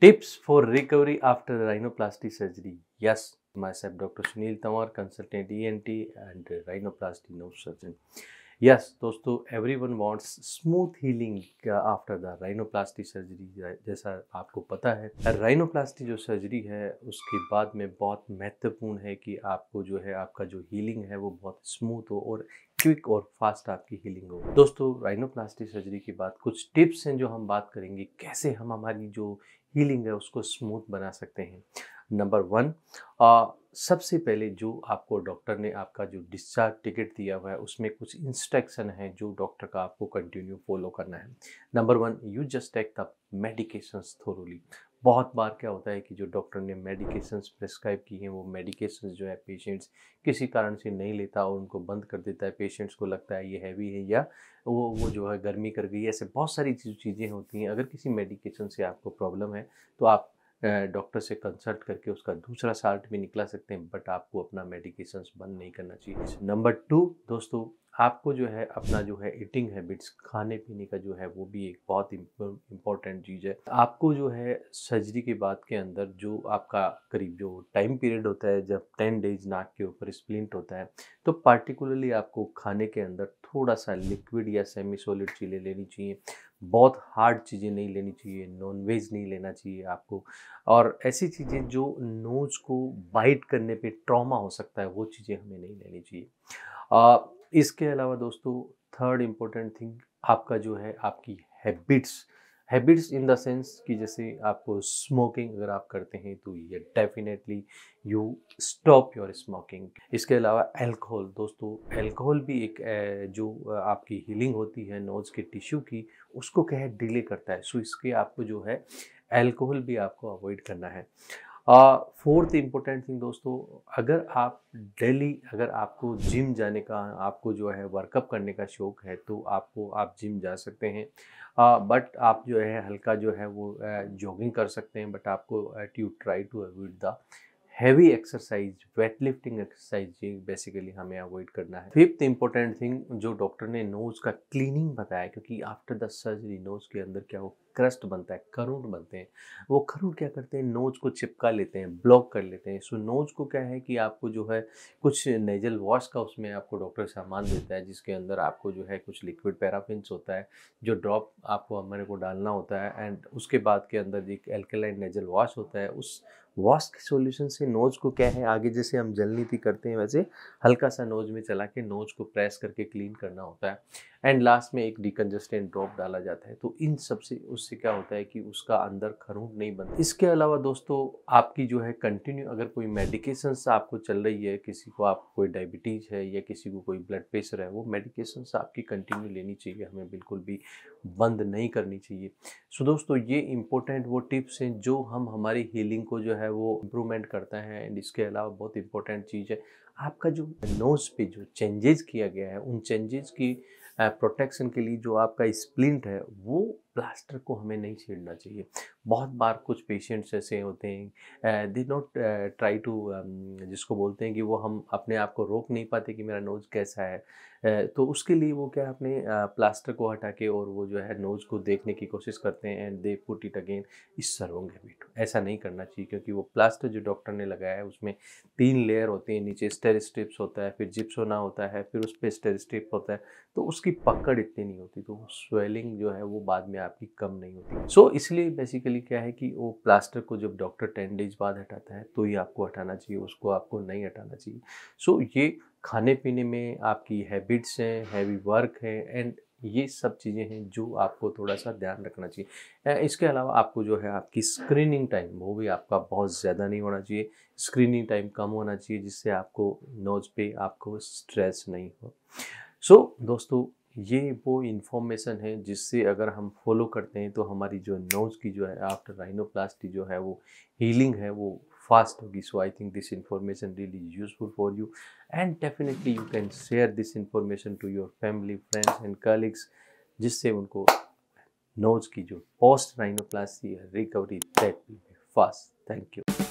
tips for recovery after rhinoplasty surgery yes my safe doctor Sunil Tanwar consultant E N T and rhinoplasty nose surgeon yes दोस्तों everyone wants smooth healing after the rhinoplasty surgery जैसा आपको पता है rhinoplasty जो surgery है उसके बाद में बहुत महत्वपूर्ण है कि आपको जो है आपका जो हीलिंग है वो बहुत स्मूथ हो और क्विक और फास्ट आपकी हीलिंग हो दोस्तों राइनोप्लास्टी सर्जरी के बाद कुछ टिप्स हैं जो हम बात करेंगे कैसे हम हमारी जो हीलिंग है उसको स्मूथ बना सकते हैं नंबर वन सबसे पहले जो आपको डॉक्टर ने आपका जो डिस्चार्ज टिकट दिया हुआ है उसमें कुछ इंस्ट्रक्शन है जो डॉक्टर का आपको कंटिन्यू फॉलो करना है number one you just take the medications thoroughly बहुत बार क्या होता है कि जो डॉक्टर ने मेडिकेशंस प्रिस्क्राइब की हैं वो मेडिकेशंस जो है पेशेंट्स किसी कारण से नहीं लेता और उनको बंद कर देता है पेशेंट्स को लगता है ये हैवी है या वो वो जो है गर्मी कर गई ऐसे बहुत सारी चीज़ें होती हैं अगर किसी मेडिकेशन से आपको प्रॉब्लम है तो आप डॉक्टर से कंसल्ट करके उसका दूसरा साल्ट भी निकला सकते हैं बट आपको अपना मेडिकेशंस बंद नहीं करना चाहिए नंबर टू दोस्तों आपको जो है अपना जो है ईटिंग हैबिट्स खाने पीने का जो है वो भी एक बहुत इम्पोर्टेंट चीज़ है आपको जो है सर्जरी के बाद के अंदर जो आपका करीब जो टाइम पीरियड होता है जब टेन डेज नाक के ऊपर स्प्लिंट होता है तो पार्टिकुलरली आपको खाने के अंदर थोड़ा सा लिक्विड या सेमी सॉलिड चीज़ें लेनी चाहिए बहुत हार्ड चीज़ें नहीं लेनी चाहिए नॉन वेज नहीं लेना चाहिए आपको और ऐसी चीज़ें जो नोज़ को बाइट करने पे ट्रॉमा हो सकता है वो चीज़ें हमें नहीं लेनी चाहिए इसके अलावा दोस्तों थर्ड इम्पोर्टेंट थिंग आपका जो है आपकी habits habits in the sense कि जैसे आपको स्मोकिंग अगर आप करते हैं तो ये definitely you stop your smoking इसके अलावा अल्कोहल दोस्तों अल्कोहल भी एक जो आपकी हीलिंग होती है नोज़ के टिश्यू की उसको क्या है डिले करता है सो इसके आपको जो है अल्कोहल भी आपको अवॉइड करना है फोर्थ इम्पोर्टेंट थिंग दोस्तों अगर आप डेली अगर आपको जिम जाने का आपको जो है वर्कअप करने का शौक़ है तो आपको आप जिम जा सकते हैं बट आप जो है हल्का जो है वो जॉगिंग कर सकते हैं बट आपको you try to avoid the heavy exercise weight lifting exercise ये बेसिकली हमें अवॉइड करना है फिफ्थ इंपॉर्टेंट थिंग जो डॉक्टर ने नोज़ का क्लीनिंग बताया क्योंकि आफ्टर द सर्जरी नोज़ के अंदर क्या वो क्रस्ट बनता है करूट बनते हैं वो करूट क्या करते हैं नोज को चिपका लेते हैं ब्लॉक कर लेते हैं सो नोज को क्या है कि आपको जो है कुछ नेजल वॉश का उसमें आपको डॉक्टर सामान देता है जिसके अंदर आपको जो है कुछ लिक्विड पैराफिन्स होता है जो ड्रॉप आपको हमारे को डालना होता है एंड उसके बाद के अंदर एक एल्केलाइन नेजल वॉश होता है उस वॉश के सोल्यूशन से नोज को क्या है आगे जैसे हम जल नीति करते हैं वैसे हल्का सा नोज में चला के नोज को प्रेस करके क्लीन करना होता है एंड लास्ट में एक डिकन्जस्टेंट ड्रॉप डाला जाता है तो इन सबसे उस उससे क्या होता है कि उसका अंदर खरूट नहीं बनता इसके अलावा दोस्तों आपकी जो है कंटिन्यू अगर कोई मेडिकेशन आपको चल रही है किसी को आप कोई डायबिटीज़ है या किसी को कोई ब्लड प्रेशर है वो मेडिकेशन आपकी कंटिन्यू लेनी चाहिए हमें बिल्कुल भी बंद नहीं करनी चाहिए सो दोस्तों ये इंपॉर्टेंट वो टिप्स हैं जो हम हमारी हीलिंग को जो है वो इम्प्रूवमेंट करता है एंड इसके अलावा बहुत इंपॉर्टेंट चीज़ है आपका जो नोज़ पे जो चेंजेस किया गया है उन चेंजेस की प्रोटेक्शन के लिए जो आपका स्प्लिंट है वो प्लास्टर को हमें नहीं छेड़ना चाहिए बहुत बार कुछ पेशेंट्स ऐसे होते हैं दे नॉट ट्राई टू जिसको बोलते हैं कि वो हम अपने आप को रोक नहीं पाते कि मेरा नोज़ कैसा है तो उसके लिए वो क्या अपने प्लास्टर को हटा के और वो जो है नोज़ को देखने की कोशिश करते हैं and they put it again इस सर्वंग हैबिट ऐसा नहीं करना चाहिए क्योंकि वो प्लास्टर जो डॉक्टर ने लगाया है उसमें तीन लेयर होती हैं नीचे स्टेर स्ट्रिप्स होता है फिर जिप्स होना होता है फिर उस पर स्टेर स्ट्रिप होता है तो उसकी पकड़ इतनी नहीं होती तो स्वेलिंग जो है वो बाद में आपकी कम नहीं होती सो so, इसलिए बेसिकली क्या है कि वो प्लास्टर को जब डॉक्टर टेन डेज बाद हटाता है तो ही आपको हटाना चाहिए उसको आपको नहीं हटाना चाहिए सो so, ये खाने पीने में आपकी हैबिट्स हैं हैवी वर्क है एंड ये सब चीज़ें हैं जो आपको थोड़ा सा ध्यान रखना चाहिए इसके अलावा आपको जो है आपकी स्क्रीनिंग टाइम वो भी आपका बहुत ज़्यादा नहीं होना चाहिए स्क्रीनिंग टाइम कम होना चाहिए जिससे आपको नोज पे आपको स्ट्रेस नहीं हो सो so, दोस्तों ये वो इन्फॉर्मेशन है जिससे अगर हम फॉलो करते हैं तो हमारी जो नोज़ की जो है आफ्टर राइनोप्लास्टी जो है वो हीलिंग है वो फास्ट होगी so I think this information really useful for you and definitely you can share this information to your family friends and colleagues जिससे उनको नोज की जो post rhinoplasty recovery that fast thank you